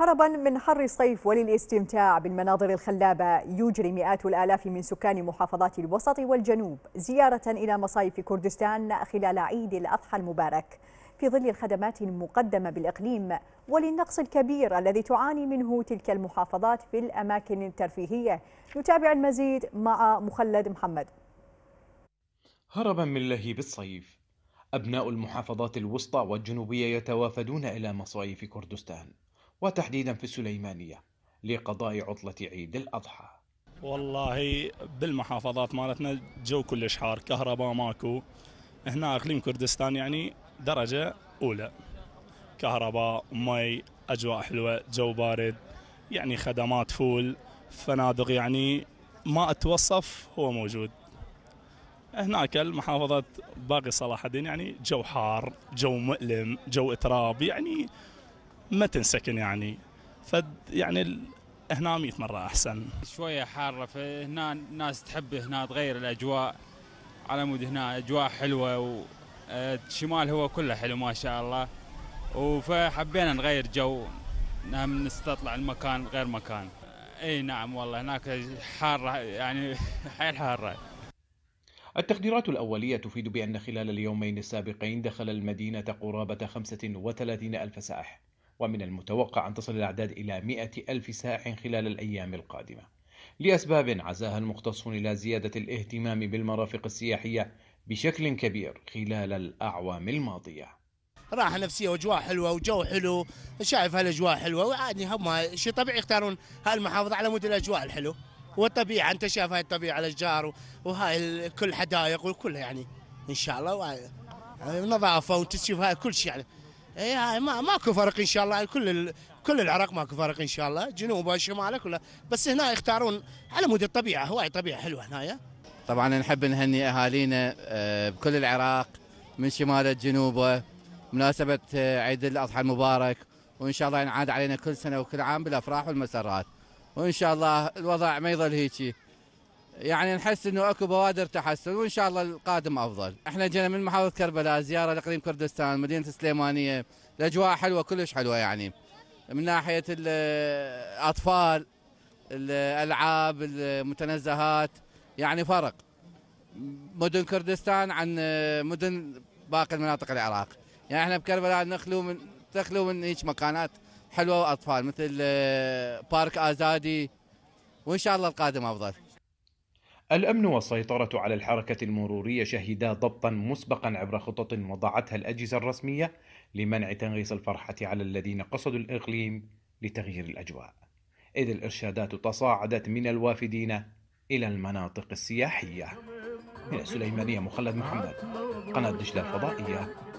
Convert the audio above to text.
هربا من حر الصيف وللاستمتاع بالمناظر الخلابة يجري مئات الآلاف من سكان محافظات الوسط والجنوب زيارة إلى مصايف كردستان خلال عيد الأضحى المبارك في ظل الخدمات المقدمة بالإقليم وللنقص الكبير الذي تعاني منه تلك المحافظات في الأماكن الترفيهية نتابع المزيد مع مخلد محمد هربا من لهيب الصيف أبناء المحافظات الوسطى والجنوبية يتوافدون إلى مصايف كردستان وتحديدا في السليمانية لقضاء عطلة عيد الأضحى والله بالمحافظات مالتنا جو كلش حار كهرباء ماكو هنا اقليم كردستان يعني درجه اولى كهرباء مي اجواء حلوه جو بارد يعني خدمات فول فنادق يعني ما اتوصف هو موجود هناك المحافظات باقي صلاح الدين يعني جو حار جو مؤلم جو اتراب يعني ما تنسكن يعني ف يعني هنا 100 مرة أحسن شوية حارة فهنا الناس تحب هنا تغير الأجواء على مود هنا أجواء حلوة والشمال آه، هو كله حلو ما شاء الله وفحبينا نغير جو نعم، نستطلع المكان غير مكان اي نعم والله هناك حاره يعني حيل حاره التقديرات الأولية تفيد بأن خلال اليومين السابقين دخل المدينة قرابة 35 ألف سائح ومن المتوقع أن تصل الأعداد إلى 100 ألف ساع خلال الأيام القادمة لأسباب عزاها المختصون إلى زيادة الاهتمام بالمرافق السياحية بشكل كبير خلال الأعوام الماضية راحة نفسية وأجواء حلوة وجو حلو شايف هالأجواء حلوة وعادي هم شيء طبيعي يختارون هالمحافظة على مود الأجواء الحلو والطبيعة أنت شايف هاي الطبيعة الأشجار وهاي كل حدائق وكلها يعني إن شاء الله نظافة وتشوف هاي كل شيء يعني إيه، اي ما ماكو فرق ان شاء الله كل كل العراق ماكو فرق ان شاء الله جنوبه شماله كله بس هنا يختارون على مود الطبيعه هواي طبيعه حلوه هنايا طبعا نحب نهني اهالينا آه، بكل العراق من شماله جنوبه مناسبه آه، عيد الاضحى المبارك وان شاء الله ينعاد علينا كل سنه وكل عام بالافراح والمسرات وان شاء الله الوضع ما يظل هيجي يعني نحس انه اكو بوادر تحسن وان شاء الله القادم افضل، احنا جينا من محافظه كربلاء زياره لاقليم كردستان، مدينه السليمانيه، الاجواء حلوه كلش حلوه يعني. من ناحيه الاطفال، الالعاب، المتنزهات، يعني فرق. مدن كردستان عن مدن باقي المناطق العراق، يعني احنا بكربلاء نخلو من تخلو من هيك مكانات حلوه واطفال مثل آه، بارك ازادي وان شاء الله القادم افضل. الأمن والسيطرة على الحركة المرورية شهدا ضبطا مسبقا عبر خطط وضعتها الأجهزة الرسمية لمنع تنغيص الفرحة على الذين قصدوا الإقليم لتغيير الأجواء إذ الإرشادات تصاعدت من الوافدين إلى المناطق السياحية من السليمانية مخلد محمد قناة دجلة الفضائية